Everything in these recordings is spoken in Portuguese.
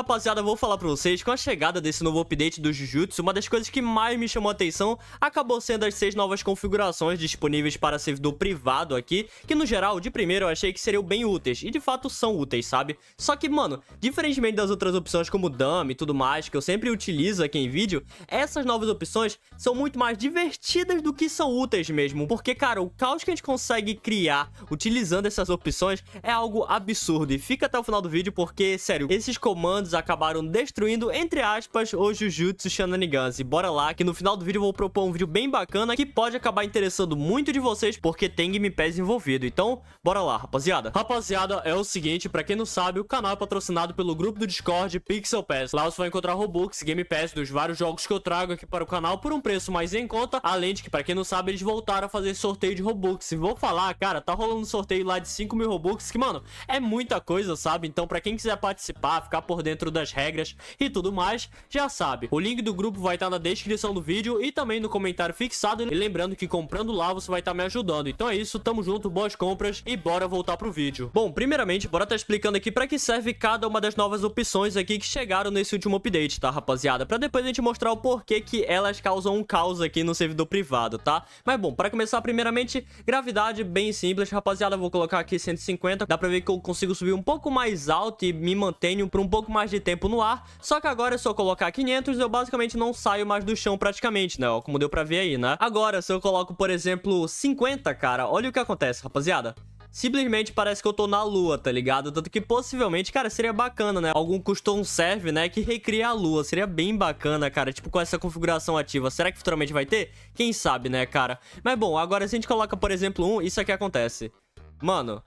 Rapaziada, vou falar pra vocês, com a chegada desse novo update do Jujutsu, uma das coisas que mais me chamou a atenção acabou sendo as seis novas configurações disponíveis para servidor privado aqui, que no geral, de primeiro eu achei que seriam bem úteis, e de fato são úteis, sabe? Só que, mano, diferentemente das outras opções como dummy e tudo mais, que eu sempre utilizo aqui em vídeo, essas novas opções são muito mais divertidas do que são úteis mesmo, porque, cara, o caos que a gente consegue criar utilizando essas opções é algo absurdo, e fica até o final do vídeo porque, sério, esses comandos acabaram destruindo, entre aspas, os Jujutsu Shenanigans. E bora lá, que no final do vídeo eu vou propor um vídeo bem bacana que pode acabar interessando muito de vocês, porque tem gamepads envolvido. Então, bora lá, rapaziada. Rapaziada, é o seguinte, pra quem não sabe, o canal é patrocinado pelo grupo do Discord Pixel Pass. Lá você vai encontrar Robux, Game Pass dos vários jogos que eu trago aqui para o canal por um preço mais em conta, além de que, pra quem não sabe, eles voltaram a fazer sorteio de Robux. E vou falar, cara, tá rolando um sorteio lá de 5 mil Robux, que, mano, é muita coisa, sabe? Então, pra quem quiser participar, ficar por dentro dentro das regras e tudo mais, já sabe. O link do grupo vai estar tá na descrição do vídeo e também no comentário fixado. E lembrando que comprando lá você vai estar tá me ajudando. Então é isso, tamo junto, boas compras e bora voltar pro vídeo. Bom, primeiramente, bora estar tá explicando aqui para que serve cada uma das novas opções aqui que chegaram nesse último update, tá, rapaziada? Para depois a gente mostrar o porquê que elas causam um caos aqui no servidor privado, tá? Mas bom, para começar, primeiramente, gravidade bem simples, rapaziada. Eu vou colocar aqui 150. Dá para ver que eu consigo subir um pouco mais alto e me mantenho para um pouco mais mais de tempo no ar, só que agora é se eu colocar 500, eu basicamente não saio mais do chão praticamente, né? como deu pra ver aí, né? Agora, se eu coloco, por exemplo, 50, cara, olha o que acontece, rapaziada. Simplesmente parece que eu tô na lua, tá ligado? Tanto que possivelmente, cara, seria bacana, né? Algum custom serve, né? Que recria a lua. Seria bem bacana, cara. Tipo, com essa configuração ativa. Será que futuramente vai ter? Quem sabe, né, cara? Mas bom, agora se a gente coloca, por exemplo, um, isso aqui é acontece. Mano,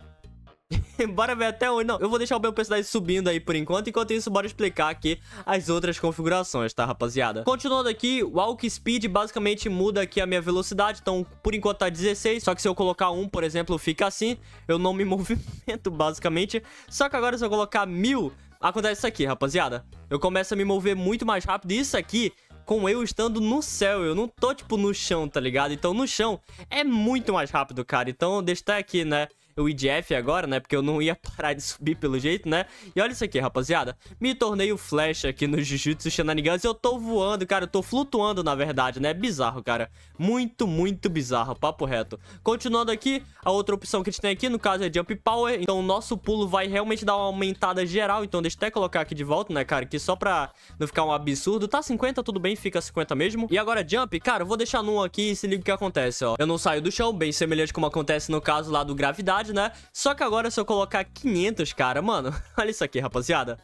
bora ver até onde. Não, eu vou deixar o meu personagem subindo aí por enquanto. Enquanto isso, bora explicar aqui as outras configurações, tá, rapaziada? Continuando aqui, o Walk Speed basicamente muda aqui a minha velocidade. Então, por enquanto tá 16. Só que se eu colocar 1, por exemplo, fica assim. Eu não me movimento, basicamente. Só que agora se eu colocar 1000, acontece isso aqui, rapaziada. Eu começo a me mover muito mais rápido. E isso aqui com eu estando no céu. Eu não tô, tipo, no chão, tá ligado? Então, no chão é muito mais rápido, cara. Então, deixa até aqui, né? o IDF agora, né? Porque eu não ia parar de subir pelo jeito, né? E olha isso aqui, rapaziada. Me tornei o Flash aqui no Jujutsu Shenanigans. Eu tô voando, cara. Eu tô flutuando, na verdade, né? É bizarro, cara. Muito, muito bizarro. Papo reto. Continuando aqui, a outra opção que a gente tem aqui, no caso, é Jump Power. Então, o nosso pulo vai realmente dar uma aumentada geral. Então, deixa eu até colocar aqui de volta, né, cara? Que só pra não ficar um absurdo. Tá 50, tudo bem. Fica 50 mesmo. E agora, Jump. Cara, eu vou deixar num aqui e se liga o que acontece, ó. Eu não saio do chão, bem semelhante como acontece no caso lá do Gravidade né? Só que agora se eu colocar 500, cara, mano, olha isso aqui, rapaziada.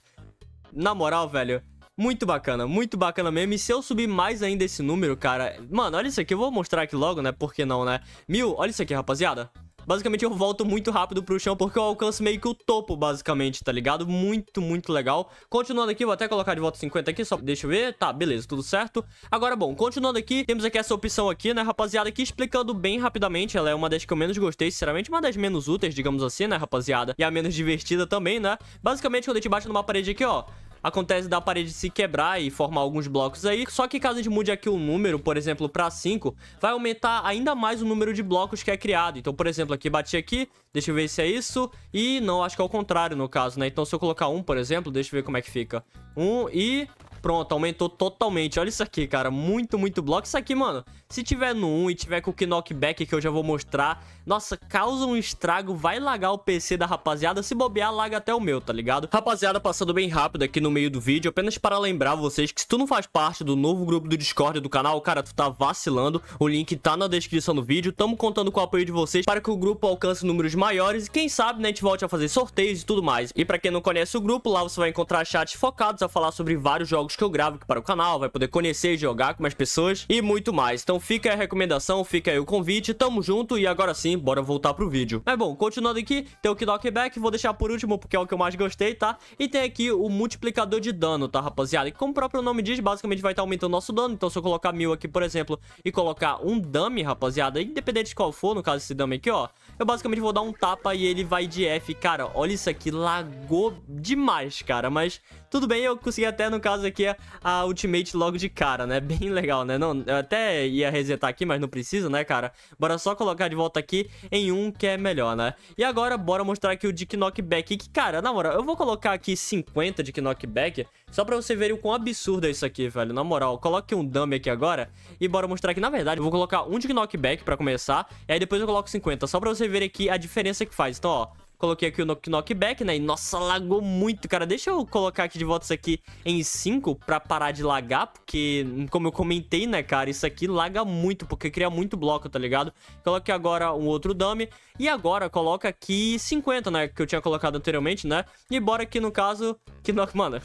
Na moral, velho, muito bacana, muito bacana mesmo. E se eu subir mais ainda esse número, cara... Mano, olha isso aqui, eu vou mostrar aqui logo, né? Por que não, né? Mil, olha isso aqui, rapaziada basicamente eu volto muito rápido pro chão porque eu alcanço meio que o topo, basicamente, tá ligado? Muito, muito legal. Continuando aqui, vou até colocar de volta 50 aqui, só deixa eu ver. Tá, beleza, tudo certo. Agora, bom, continuando aqui, temos aqui essa opção aqui, né, rapaziada, que explicando bem rapidamente, ela é uma das que eu menos gostei, sinceramente, uma das menos úteis, digamos assim, né, rapaziada? E a menos divertida também, né? Basicamente, quando a gente bate numa parede aqui, ó, acontece da parede se quebrar e formar alguns blocos aí. Só que caso a gente mude aqui o número, por exemplo, para 5, vai aumentar ainda mais o número de blocos que é criado. Então, por exemplo, aqui bati aqui, deixa eu ver se é isso. E não, acho que é o contrário no caso, né? Então, se eu colocar 1, um, por exemplo, deixa eu ver como é que fica. 1 um, e Pronto, aumentou totalmente. Olha isso aqui, cara. Muito, muito bloco. Isso aqui, mano, se tiver no 1 e tiver com o knockback, que eu já vou mostrar, nossa, causa um estrago, vai lagar o PC da rapaziada. Se bobear, laga até o meu, tá ligado? Rapaziada, passando bem rápido aqui no meio do vídeo, apenas para lembrar vocês que se tu não faz parte do novo grupo do Discord do canal, cara, tu tá vacilando. O link tá na descrição do vídeo. Tamo contando com o apoio de vocês para que o grupo alcance números maiores e quem sabe, né, a gente volte a fazer sorteios e tudo mais. E pra quem não conhece o grupo, lá você vai encontrar chats focados a falar sobre vários jogos jogos que eu gravo aqui para o canal, vai poder conhecer e jogar com mais pessoas e muito mais. Então fica a recomendação, fica aí o convite, tamo junto e agora sim, bora voltar pro vídeo. Mas bom, continuando aqui, tem o Knock Back, vou deixar por último porque é o que eu mais gostei, tá? E tem aqui o multiplicador de dano, tá rapaziada? E como o próprio nome diz, basicamente vai estar tá aumentando o nosso dano, então se eu colocar mil aqui, por exemplo, e colocar um dummy, rapaziada, independente de qual for, no caso esse dummy aqui, ó, eu basicamente vou dar um tapa e ele vai de F. Cara, olha isso aqui, lagou demais, cara, mas tudo bem, eu consegui até, no caso aqui, aqui a, Ultimate logo de cara, né? Bem legal, né? Não, eu até ia resetar aqui, mas não precisa, né, cara? Bora só colocar de volta aqui em um que é melhor, né? E agora, bora mostrar aqui o de knockback, que, cara, na moral, eu vou colocar aqui 50 de knockback, só pra vocês verem o quão absurdo é isso aqui, velho. Na moral, coloque um dummy aqui agora e bora mostrar aqui. Na verdade, eu vou colocar um de knockback pra começar, e aí depois eu coloco 50, só pra vocês verem aqui a diferença que faz. Então, ó, Coloquei aqui o knockback, né? E nossa, lagou muito, cara. Deixa eu colocar aqui de volta isso aqui em 5 pra parar de lagar, porque, como eu comentei, né, cara, isso aqui laga muito, porque cria muito bloco, tá ligado? Coloquei agora um outro dummy e agora coloca aqui 50, né, que eu tinha colocado anteriormente, né? E bora aqui, no caso, que knock... Mano...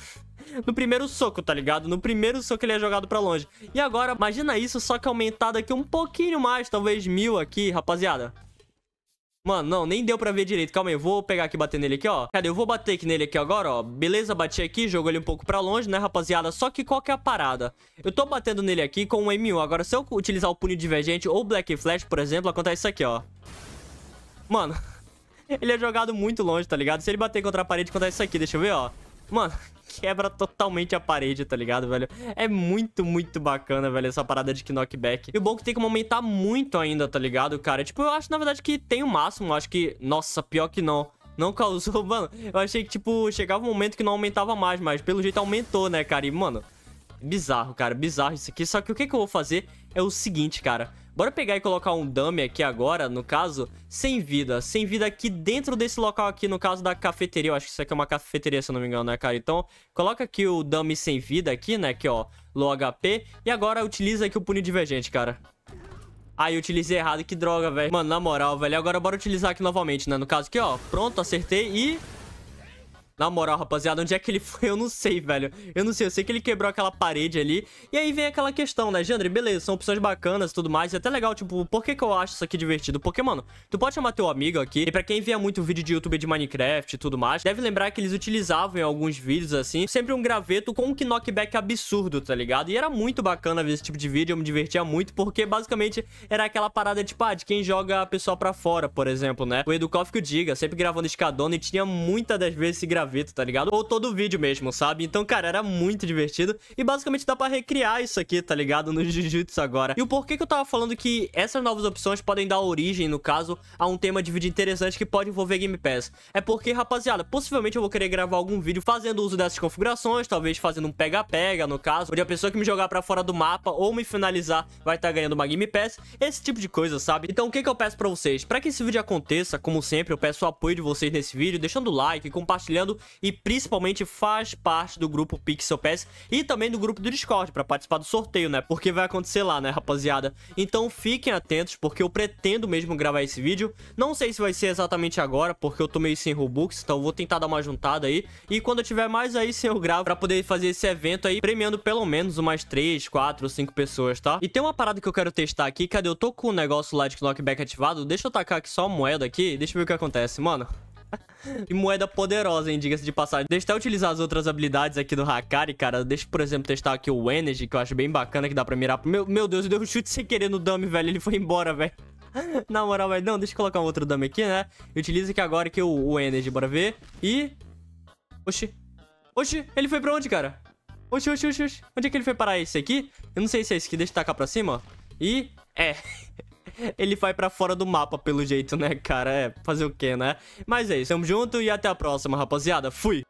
No primeiro soco, tá ligado? No primeiro soco ele é jogado pra longe. E agora, imagina isso, só que aumentado aqui um pouquinho mais, talvez mil aqui, rapaziada. Mano, não, nem deu pra ver direito. Calma aí, eu vou pegar aqui e bater nele aqui, ó. Cadê? Eu vou bater aqui nele aqui agora, ó. Beleza, bati aqui, jogo ele um pouco pra longe, né, rapaziada? Só que qual que é a parada? Eu tô batendo nele aqui com um M1. Agora, se eu utilizar o punho divergente ou Black Flash, por exemplo, acontece isso aqui, ó. Mano, ele é jogado muito longe, tá ligado? Se ele bater contra a parede, acontece isso aqui. Deixa eu ver, ó. Mano, quebra totalmente a parede, tá ligado, velho? É muito, muito bacana, velho, essa parada de knockback. E o bom é que tem como aumentar muito ainda, tá ligado, cara? Tipo, eu acho, na verdade, que tem o máximo. Eu acho que... Nossa, pior que não. Não causou, mano. Eu achei que, tipo, chegava um momento que não aumentava mais, mas pelo jeito aumentou, né, cara? E, mano, bizarro, cara, bizarro isso aqui. Só que o que, que eu vou fazer é o seguinte, cara. Bora pegar e colocar um dummy aqui agora, no caso, sem vida. Sem vida aqui dentro desse local aqui, no caso da cafeteria. Eu acho que isso aqui é uma cafeteria, se eu não me engano, né, cara? Então, coloca aqui o dummy sem vida aqui, né? Aqui, ó, low HP. E agora utiliza aqui o punho divergente, cara. Ah, eu utilizei errado, que droga, velho. Mano, na moral, velho. Agora bora utilizar aqui novamente, né? No caso aqui, ó. Pronto, acertei e... Na moral, rapaziada, onde é que ele foi? Eu não sei, velho. Eu não sei, eu sei que ele quebrou aquela parede ali. E aí vem aquela questão, né, Jandre? Beleza, são opções bacanas e tudo mais. E é até legal, tipo, por que, que eu acho isso aqui divertido? Porque, mano, tu pode chamar teu amigo aqui. E pra quem via muito vídeo de YouTube de Minecraft e tudo mais, deve lembrar que eles utilizavam em alguns vídeos, assim, sempre um graveto com um knockback absurdo, tá ligado? E era muito bacana ver esse tipo de vídeo, eu me divertia muito, porque basicamente era aquela parada, tipo, ah, de quem joga a pessoa pra fora, por exemplo, né? O Educoff que o diga, sempre gravando escadona e tinha muitas das vezes esse gravando graveto, tá ligado? Ou todo o vídeo mesmo, sabe? Então, cara, era muito divertido. E basicamente dá pra recriar isso aqui, tá ligado? No Jujutsu agora. E o porquê que eu tava falando que essas novas opções podem dar origem, no caso, a um tema de vídeo interessante que pode envolver Game Pass. É porque, rapaziada, possivelmente eu vou querer gravar algum vídeo fazendo uso dessas configurações, talvez fazendo um pega-pega, no caso, onde a pessoa que me jogar pra fora do mapa ou me finalizar vai estar tá ganhando uma Game Pass, esse tipo de coisa, sabe? Então, o que que eu peço pra vocês? Pra que esse vídeo aconteça, como sempre, eu peço o apoio de vocês nesse vídeo, deixando o like, compartilhando participando e principalmente faz parte do grupo Pixel Pass e também do grupo do Discord para participar do sorteio, né? Porque vai acontecer lá, né, rapaziada? Então fiquem atentos porque eu pretendo mesmo gravar esse vídeo. Não sei se vai ser exatamente agora, porque eu tô meio sem Robux, então vou tentar dar uma juntada aí. E quando eu tiver mais aí, sim, eu gravo pra poder fazer esse evento aí, premiando pelo menos umas 3, 4 ou 5 pessoas, tá? E tem uma parada que eu quero testar aqui, cadê? Eu tô com o um negócio lá de knockback ativado, deixa eu tacar aqui só a moeda aqui, deixa eu ver o que acontece, mano. e moeda poderosa, hein, diga-se de passagem. Deixa eu até utilizar as outras habilidades aqui do Hakari, cara. Deixa, por exemplo, testar aqui o Energy, que eu acho bem bacana, que dá pra mirar. Meu, meu Deus, eu dei um chute sem querer no dummy, velho. Ele foi embora, velho. Na moral, velho. Não, deixa eu colocar um outro dummy aqui, né? Utiliza aqui agora aqui o, o Energy, bora ver. E... Oxi. Oxi, ele foi pra onde, cara? Oxi, oxi, oxi, oxi. Onde é que ele foi parar esse aqui? Eu não sei se é esse aqui. Deixa eu tacar pra cima, ó. E... É... ele vai pra fora do mapa, pelo jeito, né, cara? É, fazer o quê, né? Mas é isso, tamo junto e até a próxima, rapaziada. Fui!